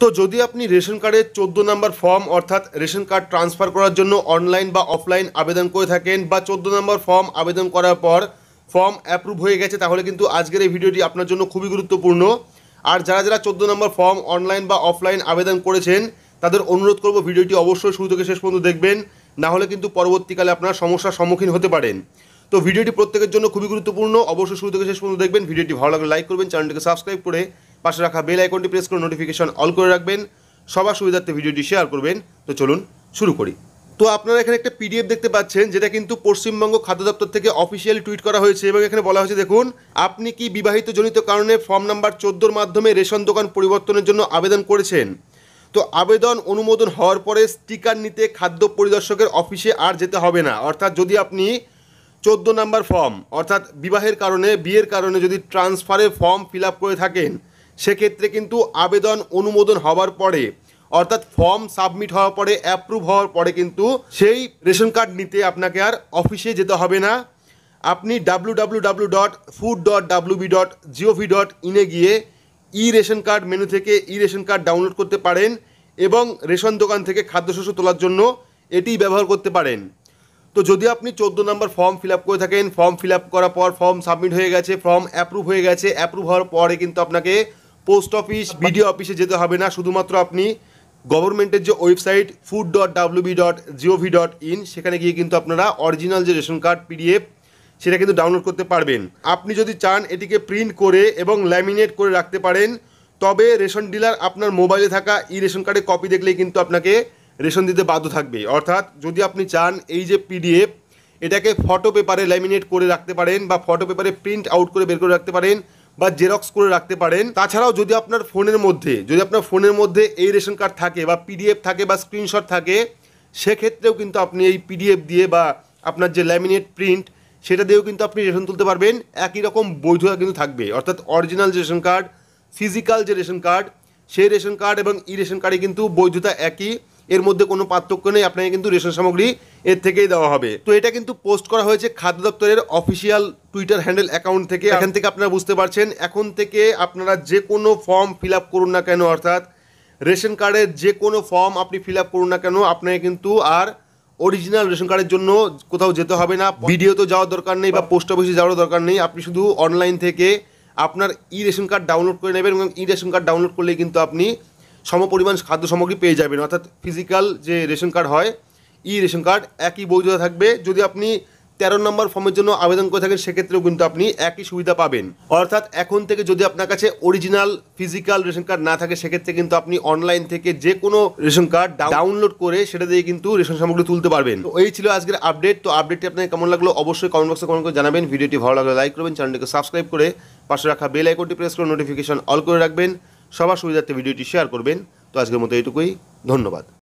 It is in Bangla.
তো যদি আপনি রেশন কার্ডের চোদ্দো নম্বর ফর্ম অর্থাৎ রেশন কার্ড ট্রান্সফার করার জন্য অনলাইন বা অফলাইন আবেদন করে থাকেন বা চোদ্দো নম্বর ফর্ম আবেদন করার পর ফর্ম অ্যাপ্রুভ হয়ে গেছে তাহলে কিন্তু আজকের এই ভিডিওটি আপনার জন্য খুবই গুরুত্বপূর্ণ আর যারা যারা চোদ্দো নম্বর ফর্ম অনলাইন বা অফলাইন আবেদন করেছেন তাদের অনুরোধ করব ভিডিওটি অবশ্যই শুরু থেকে শেষ পর্যন্ত দেখবেন না হলে কিন্তু পরবর্তীকালে আপনার সমস্যার সম্মুখীন হতে পারেন তো ভিডিওটি প্রত্যেকের জন্য খুবই গুরুত্বপূর্ণ অবশ্যই শুরু থেকে শেষ পর্যন্ত দেখবেন ভিডিওটি ভালো লাগলে লাইক করবেন চ্যানেলটিকে সাবস্ক্রাইব করে পাশে রাখা বেল আইকনটি প্রেস করে নোটিফিকেশন অল করে রাখবেন সবার সুবিধার্থে ভিডিওটি শেয়ার করবেন তো চলুন শুরু করি তো আপনারা এখানে একটা পিডিএফ দেখতে পাচ্ছেন যেটা কিন্তু পশ্চিমবঙ্গ খাদ্য দপ্তর থেকে অফিসিয়ালি টুইট করা হয়েছে এবং এখানে বলা হয়েছে দেখুন আপনি কি বিবাহিত জনিত কারণে ফর্ম নাম্বার চোদ্দোর মাধ্যমে রেশন দোকান পরিবর্তনের জন্য আবেদন করেছেন তো আবেদন অনুমোদন হওয়ার পরে স্টিকার নিতে খাদ্য পরিদর্শকের অফিসে আর যেতে হবে না অর্থাৎ যদি আপনি চোদ্দো নাম্বার ফর্ম অর্থাৎ বিবাহের কারণে বিয়ের কারণে যদি ট্রান্সফারে ফর্ম ফিল করে থাকেন সেক্ষেত্রে কিন্তু আবেদন অনুমোদন হওয়ার পরে অর্থাৎ ফর্ম সাবমিট হওয়ার পরে অ্যাপ্রুভ হওয়ার পরে কিন্তু সেই রেশন কার্ড নিতে আপনাকে আর অফিসে যেতে হবে না আপনি W W dot food dot dot gov dot ইনে গিয়ে ই রেশন কার্ড মেনু থেকে ই রেশন কার্ড ডাউনলোড করতে পারেন এবং রেশন দোকান থেকে খাদ্যশস্য তোলার জন্য এটি ব্যবহার করতে পারেন তো যদি আপনি চোদ্দো নম্বর ফর্ম ফিল আপ করে থাকেন ফর্ম ফিল আপ করার পর ফর্ম সাবমিট হয়ে গেছে ফর্ম অ্যাপ্রুভ হয়ে গেছে অ্যাপ্রুভ হওয়ার পরে কিন্তু আপনাকে পোস্ট অফিস বিডিও অফিসে যেতে হবে না শুধুমাত্র আপনি গভর্নমেন্টের যে website food dot WB dot gov dot in সেখানে গিয়ে কিন্তু আপনারা অরিজিনাল যে রেশন কার্ড পিডিএফ সেটা কিন্তু ডাউনলোড করতে পারবেন আপনি যদি চান এটিকে প্রিন্ট করে এবং ল্যামিনেট করে রাখতে পারেন তবে রেশন ডিলার আপনার মোবাইলে থাকা ই রেশন কার্ডের কপি দেখলেই কিন্তু আপনাকে রেশন দিতে বাধ্য থাকবে অর্থাৎ যদি আপনি চান এই যে পিডিএফ এটাকে ফটো পেপারে ল্যামিনেট করে রাখতে পারেন বা ফটো পেপারে প্রিন্ট আউট করে বের করে রাখতে পারেন বা জেরক্স করে রাখতে পারেন তাছাড়াও যদি আপনার ফোনের মধ্যে যদি আপনার ফোনের মধ্যে এই রেশন কার্ড থাকে বা পিডিএফ থাকে বা স্ক্রিনশট থাকে সেক্ষেত্রেও কিন্তু আপনি এই পিডিএফ দিয়ে বা আপনার যে ল্যামিনেট প্রিন্ট সেটা দিয়েও কিন্তু আপনি রেশন তুলতে পারবেন একই রকম বৈধতা কিন্তু থাকবে অর্থাৎ অরিজিনাল যে রেশন কার্ড ফিজিক্যাল যে রেশন কার্ড সেই রেশন কার্ড এবং ই রেশন কার্ডে কিন্তু বৈধতা একই এর মধ্যে কোনো পার্থক্য নেই আপনাকে কিন্তু রেশন সামগ্রী এর থেকেই দেওয়া হবে তো এটা কিন্তু পোস্ট করা হয়েছে খাদ্য দপ্তরের অফিসিয়াল টুইটার হ্যান্ডেল অ্যাকাউন্ট থেকে হ্যাঁ। এখান থেকে আপনারা বুঝতে পারছেন এখন থেকে আপনারা যে কোনো ফর্ম ফিল আপ করুন না কেন অর্থাৎ রেশন কার্ডের যে কোনো ফর্ম আপনি ফিল আপ করুন না কেন আপনাকে কিন্তু আর অরিজিনাল রেশন কার্ডের জন্য কোথাও যেতে হবে না ভিডিও তো যাওয়ার দরকার নেই বা পোস্ট অফিসে যাওয়ার দরকার নেই আপনি শুধু অনলাইন থেকে আপনার ই রেশন কার্ড ডাউনলোড করে নেবেন এবং ই রেশন কার্ড ডাউনলোড করলে কিন্তু আপনি সমপরিমাণ খাদ্য সামগ্রী পেয়ে যাবেন অর্থাৎ ফিজিক্যাল যে রেশন কার্ড হয় ই রেশন কার্ড একই বৈধতা থাকবে যদি আপনি তেরো নম্বর ফর্মের জন্য আবেদন করে থাকেন সেক্ষেত্রেও কিন্তু আপনি একই সুবিধা পাবেন অর্থাৎ এখন থেকে যদি আপনার কাছে অরিজিনাল ফিজিক্যাল রেশন কার্ড না থাকে সেক্ষেত্রে কিন্তু আপনি অনলাইন থেকে যে কোনো রেশন কার্ড ডাউনলোড করে সেটা দিয়ে কিন্তু রেশন সামগ্রী তুলতে পারবেন তো এই ছিল আজকের আপডেট তো আপডেটটি আপনাকে কেমন লাগলো অবশ্যই কমেন্ট বক্সে কমেন্ট করে জানাবেন ভিডিওটি ভালো লাগলে লাইক করবেন চ্যানেলটিকে সাবস্ক্রাইব করে পাশে রাখা বেল আইকনটি প্রেস করে নোটিফিকেশন অল করে রাখবেন সবার সুবিধার্থে ভিডিওটি শেয়ার করবেন তো আজকের মতো এইটুকুই ধন্যবাদ